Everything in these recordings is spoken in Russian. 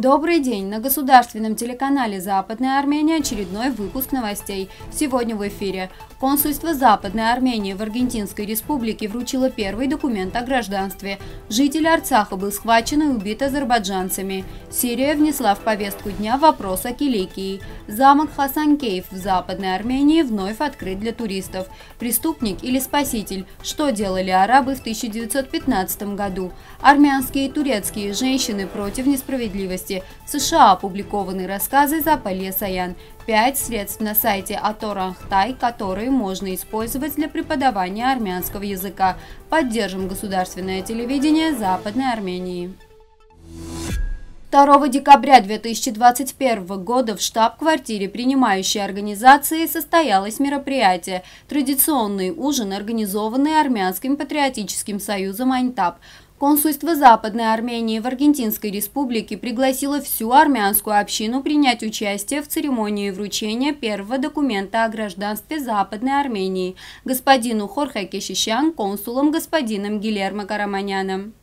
Добрый день! На государственном телеканале «Западная Армения» очередной выпуск новостей. Сегодня в эфире. Консульство Западной Армении в Аргентинской республике вручило первый документ о гражданстве. Житель Арцаха был схвачен и убит азербайджанцами. Сирия внесла в повестку дня вопрос о Киликии. Замок Хасанкеев в Западной Армении вновь открыт для туристов. Преступник или спаситель? Что делали арабы в 1915 году? Армянские и турецкие женщины против несправедливости области. В США опубликованы рассказы Запали Саян. Пять средств на сайте Аторангтай, которые можно использовать для преподавания армянского языка. Поддержим государственное телевидение Западной Армении. 2 декабря 2021 года в штаб-квартире принимающей организации состоялось мероприятие «Традиционный ужин», организованный Армянским патриотическим союзом «Айнтап». Консульство Западной Армении в Аргентинской республике пригласило всю армянскую общину принять участие в церемонии вручения первого документа о гражданстве Западной Армении господину Хорхе Кешищан, консулом господином Гилермо Караманяном.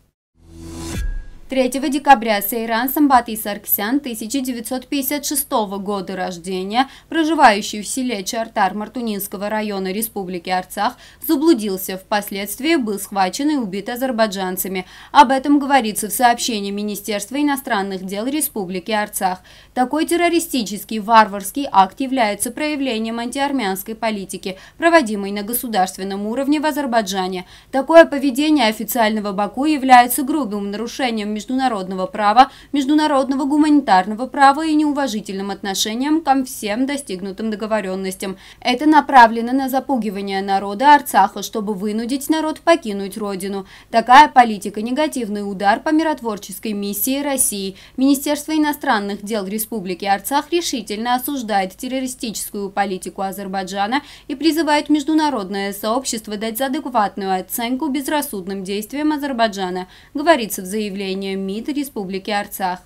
3 декабря Сейран Самбатый Сарксян, 1956 года рождения, проживающий в селе Чартар Мартунинского района Республики Арцах, заблудился, впоследствии был схвачен и убит азербайджанцами. Об этом говорится в сообщении Министерства иностранных дел Республики Арцах. Такой террористический варварский акт является проявлением антиармянской политики, проводимой на государственном уровне в Азербайджане. Такое поведение официального Баку является грубым нарушением международного права, международного гуманитарного права и неуважительным отношением ко всем достигнутым договоренностям. Это направлено на запугивание народа Арцаха, чтобы вынудить народ покинуть родину. Такая политика – негативный удар по миротворческой миссии России. Министерство иностранных дел Республики Арцах решительно осуждает террористическую политику Азербайджана и призывает международное сообщество дать адекватную оценку безрассудным действиям Азербайджана, говорится в заявлении управления МИД Республики Арцах.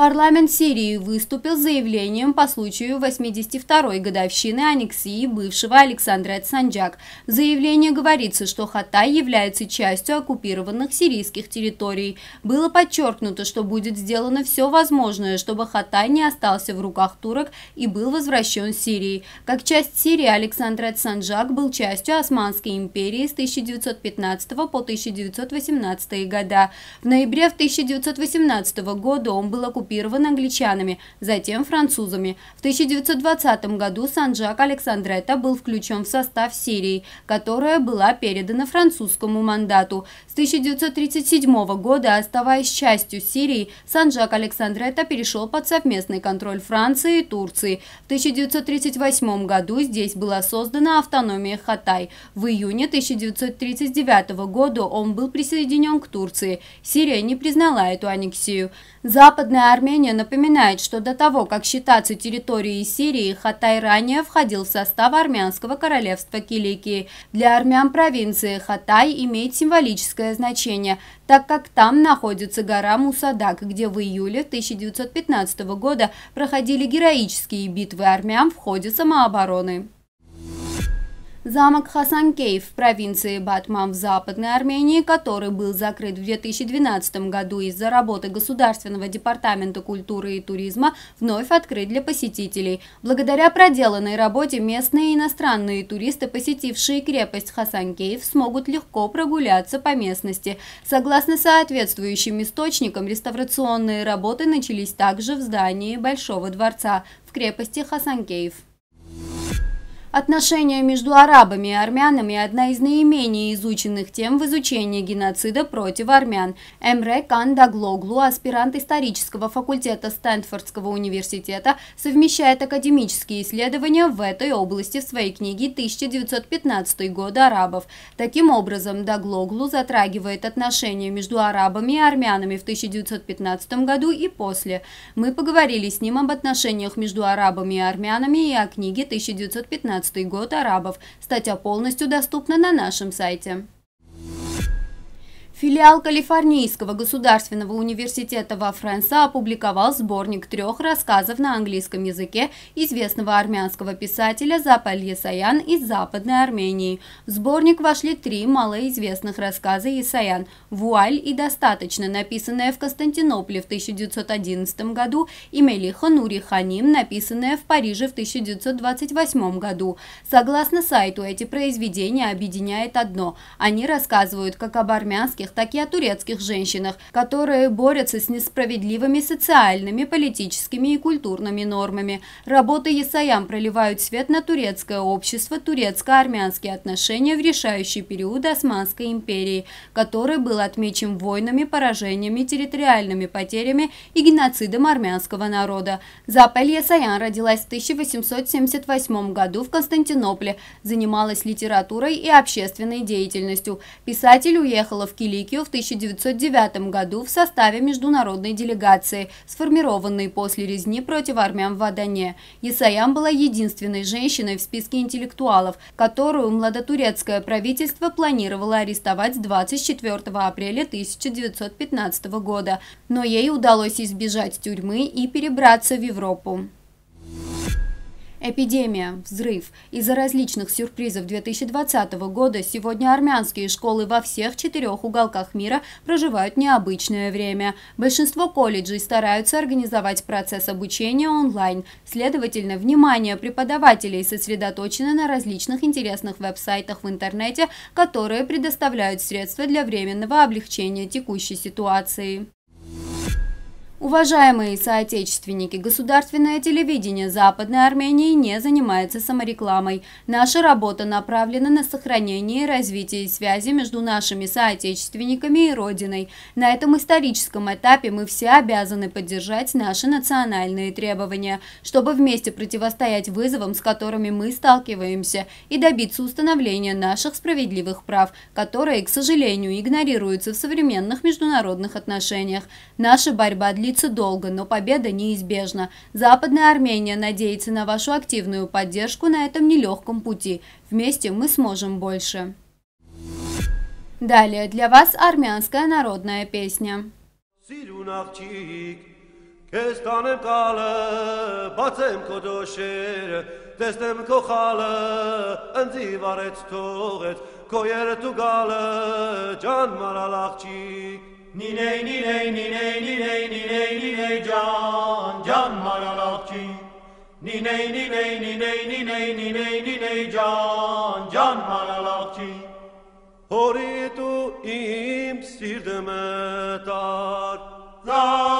Парламент Сирии выступил с заявлением по случаю 82-й годовщины аннексии бывшего Александра Санджак. В заявлении говорится, что Хатай является частью оккупированных сирийских территорий. Было подчеркнуто, что будет сделано все возможное, чтобы Хатай не остался в руках турок и был возвращен Сирии. Как часть Сирии Александр Санджак был частью Османской империи с 1915 по 1918 года. В ноябре 1918 года он был оккупирован оккупирован англичанами, затем французами. В 1920 году Санджак Александретта был включен в состав Сирии, которая была передана французскому мандату. С 1937 года, оставаясь частью Сирии, Санджак Александретта перешел под совместный контроль Франции и Турции. В 1938 году здесь была создана автономия Хатай. В июне 1939 года он был присоединен к Турции. Сирия не признала эту аннексию. Западная Армения напоминает, что до того, как считаться территорией Сирии, Хатай ранее входил в состав армянского королевства Киликии. Для армян провинции Хатай имеет символическое значение, так как там находится гора Мусадак, где в июле 1915 года проходили героические битвы армян в ходе самообороны. Замок Хасанкейв в провинции Батмам в Западной Армении, который был закрыт в 2012 году из-за работы Государственного департамента культуры и туризма, вновь открыт для посетителей. Благодаря проделанной работе местные и иностранные туристы, посетившие крепость Хасанкейв, смогут легко прогуляться по местности. Согласно соответствующим источникам, реставрационные работы начались также в здании Большого дворца в крепости Хасанкейв. Отношения между арабами и армянами – одна из наименее изученных тем в изучении геноцида против армян. Эмре Кандаглоглу, аспирант исторического факультета Стэнфордского университета, совмещает академические исследования в этой области в своей книге «1915 год арабов». Таким образом, Даглоглу затрагивает отношения между арабами и армянами в 1915 году и после. Мы поговорили с ним об отношениях между арабами и армянами и о книге «1915 2015 год арабов. Статья полностью доступна на нашем сайте. Филиал Калифорнийского государственного университета во Франции опубликовал сборник трех рассказов на английском языке известного армянского писателя Запаль Исаян из Западной Армении. В сборник вошли три малоизвестных рассказа Исаян «Вуаль» и «Достаточно», написанное в Константинополе в 1911 году, и «Мелиха Нури Ханим», написанное в Париже в 1928 году. Согласно сайту, эти произведения объединяет одно – они рассказывают как об армянских, русских, так и о турецких женщинах, которые борются с несправедливыми социальными, политическими и культурными нормами. Работы Исаям проливают свет на турецкое общество, турецко-армянские отношения в решающий период Османской империи, который был отмечен войнами, поражениями, территориальными потерями и геноцидом армянского народа. Запаль Исаян родилась в 1878 году в Константинополе, занималась литературой и общественной деятельностью. Писатель уехала в Кили Бельгию в 1909 году в составе международной делегации, сформированной после резни против армян в Адане. Исаям была единственной женщиной в списке интеллектуалов, которую младотурецкое правительство планировало арестовать 24 апреля 1915 года, но ей удалось избежать тюрьмы и перебраться в Европу. Эпидемия, взрыв. Из-за различных сюрпризов 2020 года сегодня армянские школы во всех четырех уголках мира проживают необычное время. Большинство колледжей стараются организовать процесс обучения онлайн. Следовательно, внимание преподавателей сосредоточено на различных интересных веб-сайтах в интернете, которые предоставляют средства для временного облегчения текущей ситуации. Уважаемые соотечественники, государственное телевидение Западной Армении не занимается саморекламой. Наша работа направлена на сохранение и развитие связи между нашими соотечественниками и Родиной. На этом историческом этапе мы все обязаны поддержать наши национальные требования, чтобы вместе противостоять вызовам, с которыми мы сталкиваемся, и добиться установления наших справедливых прав, которые, к сожалению, игнорируются в современных международных отношениях. Наша борьба длится длится долго, но победа неизбежна. Западная Армения надеется на вашу активную поддержку на этом нелегком пути. Вместе мы сможем больше. Далее для вас армянская народная песня. Քեզ կալը, բացեմ քո տեսնեմ քո խալը, ընձիվարեց թողեց, քո երթու գալը, ջան մարալ Niney niney niney niney niney niney can can manalatçı Niney niney niney niney niney niney can can manalatçı Hori tu im sirdemetar Zan